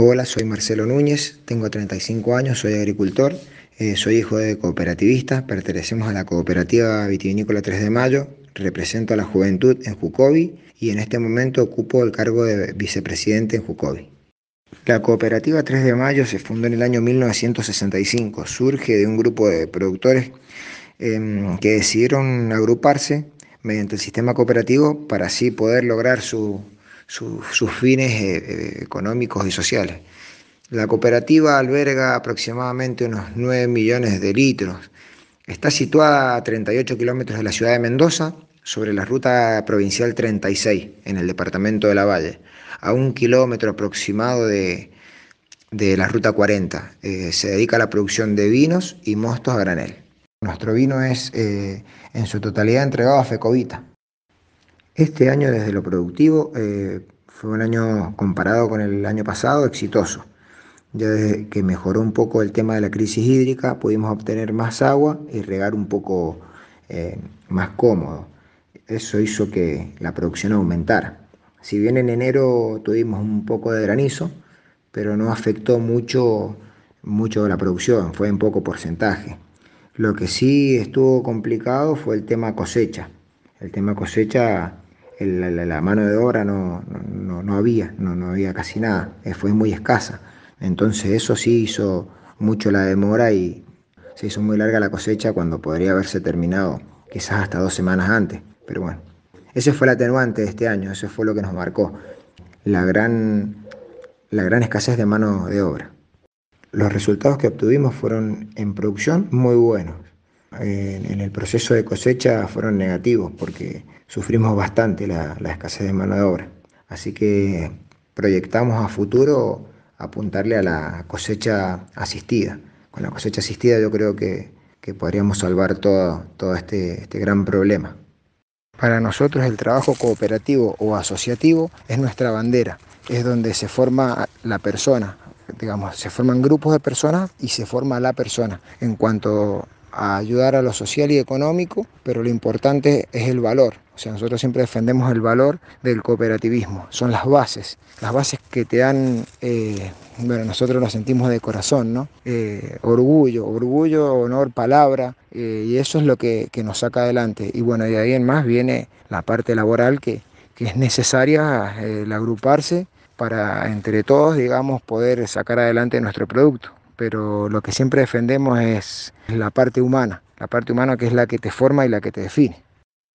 Hola, soy Marcelo Núñez, tengo 35 años, soy agricultor, eh, soy hijo de cooperativistas. pertenecemos a la cooperativa vitivinícola 3 de Mayo, represento a la juventud en Jucobi y en este momento ocupo el cargo de vicepresidente en Jucobi. La cooperativa 3 de Mayo se fundó en el año 1965, surge de un grupo de productores em, que decidieron agruparse mediante el sistema cooperativo para así poder lograr su sus fines eh, eh, económicos y sociales. La cooperativa alberga aproximadamente unos 9 millones de litros. Está situada a 38 kilómetros de la ciudad de Mendoza, sobre la ruta provincial 36, en el departamento de La Valle, a un kilómetro aproximado de, la ruta 40. Eh, se dedica a la producción de vinos y mostos a granel. Nuestro vino es en su totalidad entregado a Fecovita, este año desde lo productivo eh, fue un año comparado con el año pasado exitoso. Ya desde que mejoró un poco el tema de la crisis hídrica, pudimos obtener más agua y regar un poco eh, más cómodo. Eso hizo que la producción aumentara. Si bien en enero tuvimos un poco de granizo, pero no afectó mucho, mucho la producción, fue en poco porcentaje. Lo que sí estuvo complicado fue el tema cosecha. El tema cosecha la, mano de obra no, no, no había, no, había casi nada, eh, fue muy escasa. Entonces eso sí hizo mucho la demora y se hizo muy larga la cosecha cuando podría haberse terminado quizás hasta dos semanas antes. Pero bueno, ese fue el atenuante de este año, eso fue lo que nos marcó, la gran, la gran escasez de mano de obra. Los resultados que obtuvimos fueron en producción muy buenos, en, el proceso de cosecha fueron negativos porque sufrimos bastante la, escasez de mano de obra. Así que proyectamos a futuro apuntarle a la cosecha asistida. Con la cosecha asistida yo creo que, que podríamos salvar todo, todo este, este gran problema. Para nosotros el trabajo cooperativo o asociativo es nuestra bandera, es donde se forma la persona, digamos, se forman grupos de personas y se forma la persona en cuanto a ayudar a lo social y económico, pero lo importante es el valor. O sea, nosotros siempre defendemos el valor del cooperativismo. Son las bases, las bases que te dan, eh, bueno, nosotros nos sentimos de corazón, ¿no? Eh, orgullo, orgullo, honor, palabra, eh, y eso es lo que, que, nos saca adelante. Y bueno, de ahí en más viene la parte laboral que, que es necesaria el agruparse para entre todos, digamos, poder sacar adelante nuestro producto pero lo que siempre defendemos es la parte humana, la parte humana que es la que te forma y la que te define.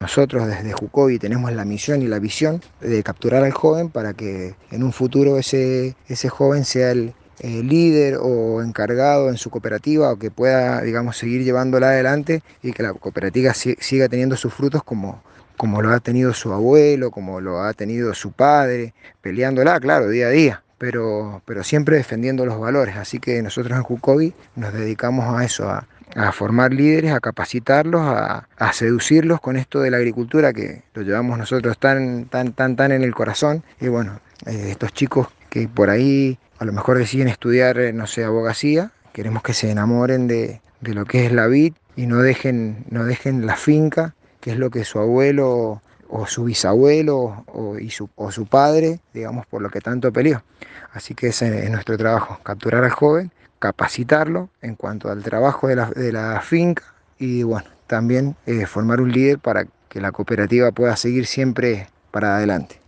Nosotros desde Jucobi tenemos la misión y la visión de capturar al joven para que en un futuro ese, joven sea el, eh, líder o encargado en su cooperativa o que pueda, digamos, seguir llevándola adelante y que la cooperativa siga teniendo sus frutos como lo ha tenido su abuelo, como lo ha tenido su padre, peleándola, claro, día a día, pero, pero siempre defendiendo los valores. Así que nosotros en Jucobi nos dedicamos a eso, a, formar líderes, a capacitarlos, a, seducirlos con esto de la agricultura que lo llevamos nosotros tan, tan, tan, tan en el corazón. Y bueno, eh, estos chicos que por ahí a lo mejor deciden estudiar, eh, no sé, abogacía, queremos que se enamoren de, lo que es la vid y no dejen, no dejen la finca, que es lo que su abuelo o su bisabuelo o, y su, su padre, digamos, por lo que tanto peleó. Así que ese es nuestro trabajo, capturar al joven, capacitarlo en cuanto al trabajo de la, finca y bueno, también eh, formar un líder para que la cooperativa pueda seguir siempre para adelante.